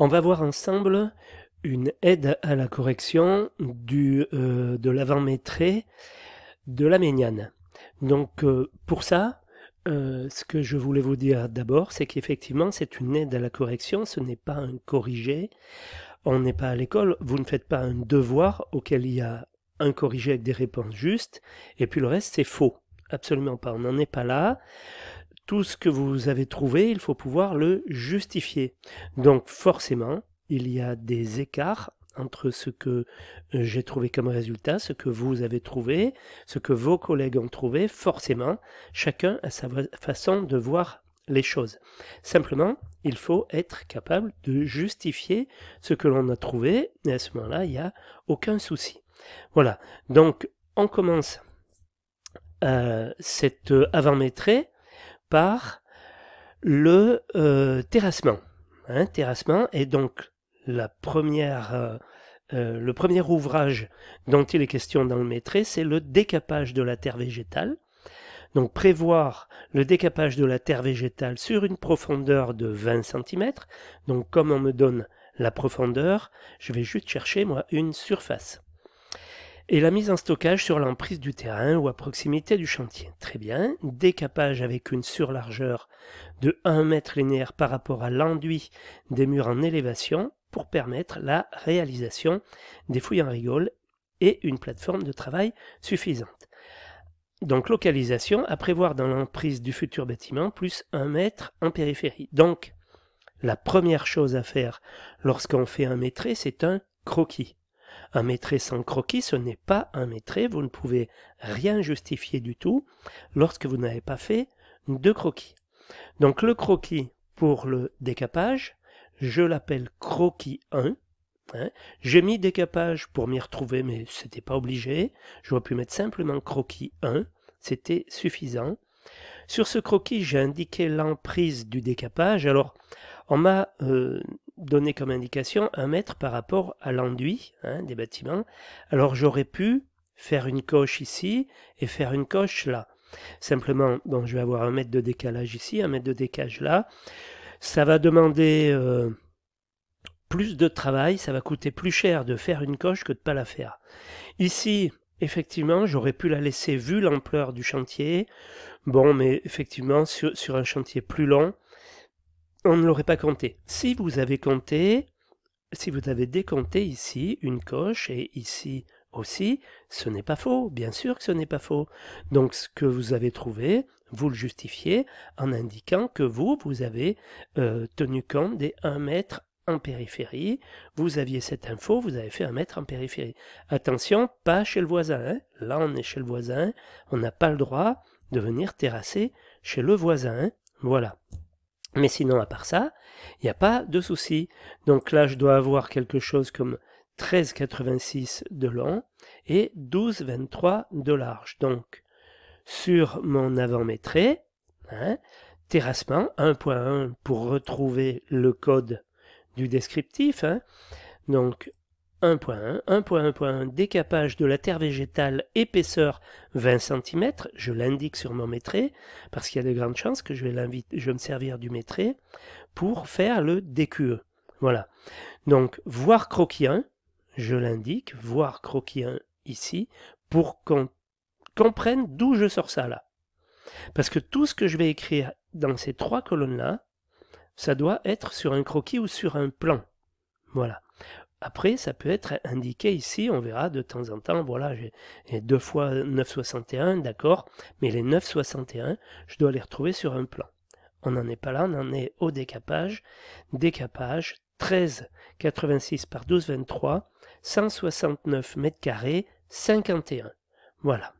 On va voir ensemble une aide à la correction du, euh, de l'avant-métré de la Méniane. Donc euh, pour ça, euh, ce que je voulais vous dire d'abord, c'est qu'effectivement c'est une aide à la correction, ce n'est pas un corrigé, on n'est pas à l'école, vous ne faites pas un devoir auquel il y a un corrigé avec des réponses justes, et puis le reste c'est faux, absolument pas, on n'en est pas là tout ce que vous avez trouvé, il faut pouvoir le justifier. Donc forcément, il y a des écarts entre ce que euh, j'ai trouvé comme résultat, ce que vous avez trouvé, ce que vos collègues ont trouvé, forcément, chacun a sa façon de voir les choses. Simplement, il faut être capable de justifier ce que l'on a trouvé, et à ce moment-là, il n'y a aucun souci. Voilà, donc on commence euh, cette euh, avant par le euh, terrassement. Hein, terrassement est donc la première, euh, euh, le premier ouvrage dont il est question dans le métré, c'est le décapage de la terre végétale. Donc prévoir le décapage de la terre végétale sur une profondeur de 20 cm. Donc comme on me donne la profondeur, je vais juste chercher moi une surface et la mise en stockage sur l'emprise du terrain ou à proximité du chantier. Très bien, décapage avec une surlargeur de 1 mètre linéaire par rapport à l'enduit des murs en élévation pour permettre la réalisation des fouilles en rigole et une plateforme de travail suffisante. Donc localisation à prévoir dans l'emprise du futur bâtiment plus 1 mètre en périphérie. Donc la première chose à faire lorsqu'on fait un métré, c'est un croquis. Un maître sans croquis, ce n'est pas un maître. Vous ne pouvez rien justifier du tout lorsque vous n'avez pas fait de croquis. Donc le croquis pour le décapage, je l'appelle croquis 1. Hein. J'ai mis décapage pour m'y retrouver, mais c'était pas obligé. J'aurais pu mettre simplement croquis 1. C'était suffisant. Sur ce croquis, j'ai indiqué l'emprise du décapage. Alors, on m'a euh, donner comme indication un mètre par rapport à l'enduit hein, des bâtiments. Alors j'aurais pu faire une coche ici et faire une coche là. Simplement, donc je vais avoir un mètre de décalage ici, un mètre de décalage là. Ça va demander euh, plus de travail, ça va coûter plus cher de faire une coche que de ne pas la faire. Ici, effectivement, j'aurais pu la laisser vu l'ampleur du chantier. Bon, mais effectivement, sur un chantier plus long, on ne l'aurait pas compté. Si vous avez compté, si vous avez décompté ici une coche et ici aussi, ce n'est pas faux, bien sûr que ce n'est pas faux. Donc ce que vous avez trouvé, vous le justifiez en indiquant que vous, vous avez euh, tenu compte des 1 mètre en périphérie, vous aviez cette info, vous avez fait un mètre en périphérie. Attention, pas chez le voisin. Hein. Là, on est chez le voisin, on n'a pas le droit de venir terrasser chez le voisin. Hein. voilà. Mais sinon, à part ça, il n'y a pas de souci. Donc là, je dois avoir quelque chose comme 13,86 de long et 12,23 de large. Donc, sur mon avant-métré, hein, terrassement 1.1 pour retrouver le code du descriptif. Hein. Donc, 1.1, 1.1.1 décapage de la terre végétale épaisseur 20 cm, je l'indique sur mon métré, parce qu'il y a de grandes chances que je vais, je me servir du métré pour faire le DQE. Voilà. Donc, voir croquis 1, je l'indique, voir croquis 1 ici, pour qu'on comprenne d'où je sors ça là. Parce que tout ce que je vais écrire dans ces trois colonnes là, ça doit être sur un croquis ou sur un plan. Voilà. Après, ça peut être indiqué ici, on verra de temps en temps, voilà, j'ai deux fois 9,61, d'accord, mais les 9,61, je dois les retrouver sur un plan. On n'en est pas là, on en est au décapage. Décapage 13,86 par 12,23, 169 mètres carrés, 51. Voilà.